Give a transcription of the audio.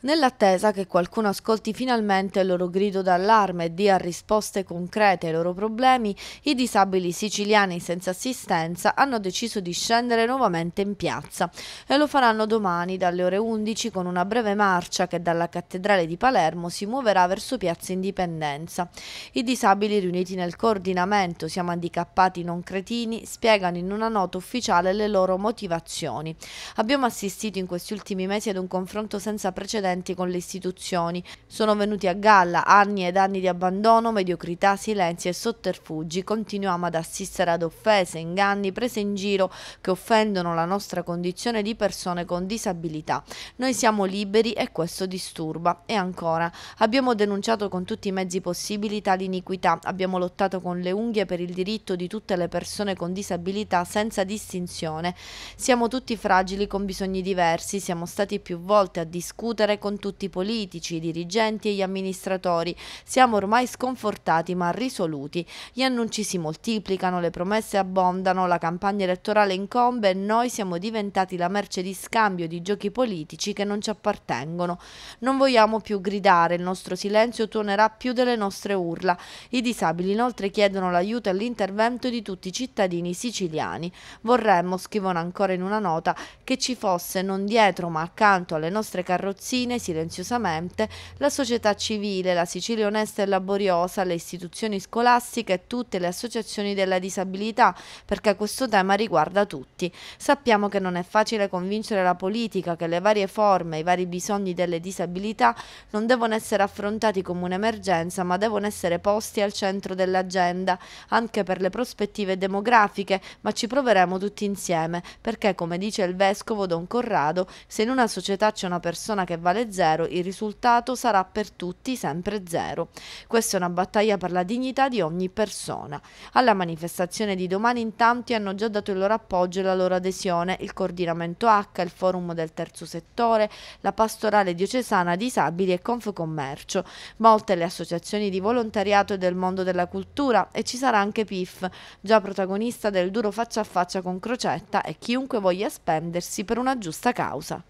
Nell'attesa che qualcuno ascolti finalmente il loro grido d'allarme e dia risposte concrete ai loro problemi, i disabili siciliani senza assistenza hanno deciso di scendere nuovamente in piazza e lo faranno domani dalle ore 11 con una breve marcia che dalla cattedrale di Palermo si muoverà verso Piazza Indipendenza. I disabili riuniti nel coordinamento Siamo handicappati non cretini spiegano in una nota ufficiale le loro motivazioni. Abbiamo assistito in questi ultimi mesi ad un confronto senza precedenti precedenti con le istituzioni. Sono venuti a galla anni ed anni di abbandono, mediocrità, silenzi e sotterfugi. Continuiamo ad assistere ad offese, inganni, prese in giro che offendono la nostra condizione di persone con disabilità. Noi siamo liberi e questo disturba. E ancora, abbiamo denunciato con tutti i mezzi possibili tali iniquità, abbiamo lottato con le unghie per il diritto di tutte le persone con disabilità senza distinzione. Siamo tutti fragili con bisogni diversi, siamo stati più volte a discutere con tutti i politici, i dirigenti e gli amministratori. Siamo ormai sconfortati ma risoluti. Gli annunci si moltiplicano, le promesse abbondano, la campagna elettorale incombe e noi siamo diventati la merce di scambio di giochi politici che non ci appartengono. Non vogliamo più gridare, il nostro silenzio tuonerà più delle nostre urla. I disabili inoltre chiedono l'aiuto e l'intervento di tutti i cittadini siciliani. Vorremmo, scrivono ancora in una nota, che ci fosse non dietro ma accanto alle nostre carrozzine fine, silenziosamente, la società civile, la Sicilia onesta e laboriosa, le istituzioni scolastiche e tutte le associazioni della disabilità, perché questo tema riguarda tutti. Sappiamo che non è facile convincere la politica che le varie forme, i vari bisogni delle disabilità non devono essere affrontati come un'emergenza, ma devono essere posti al centro dell'agenda, anche per le prospettive demografiche, ma ci proveremo tutti insieme, perché come dice il vescovo Don Corrado, se in una società c'è una persona che vale totale 0, il risultato sarà per tutti sempre 0. Questa è una battaglia per la dignità di ogni persona. Alla manifestazione di domani in tanti hanno già dato il loro appoggio e la loro adesione, il coordinamento H, il forum del terzo settore, la pastorale diocesana disabili e Confcommercio, molte le associazioni di volontariato e del mondo della cultura e ci sarà anche PIF, già protagonista del duro faccia a faccia con Crocetta e chiunque voglia spendersi per una giusta causa.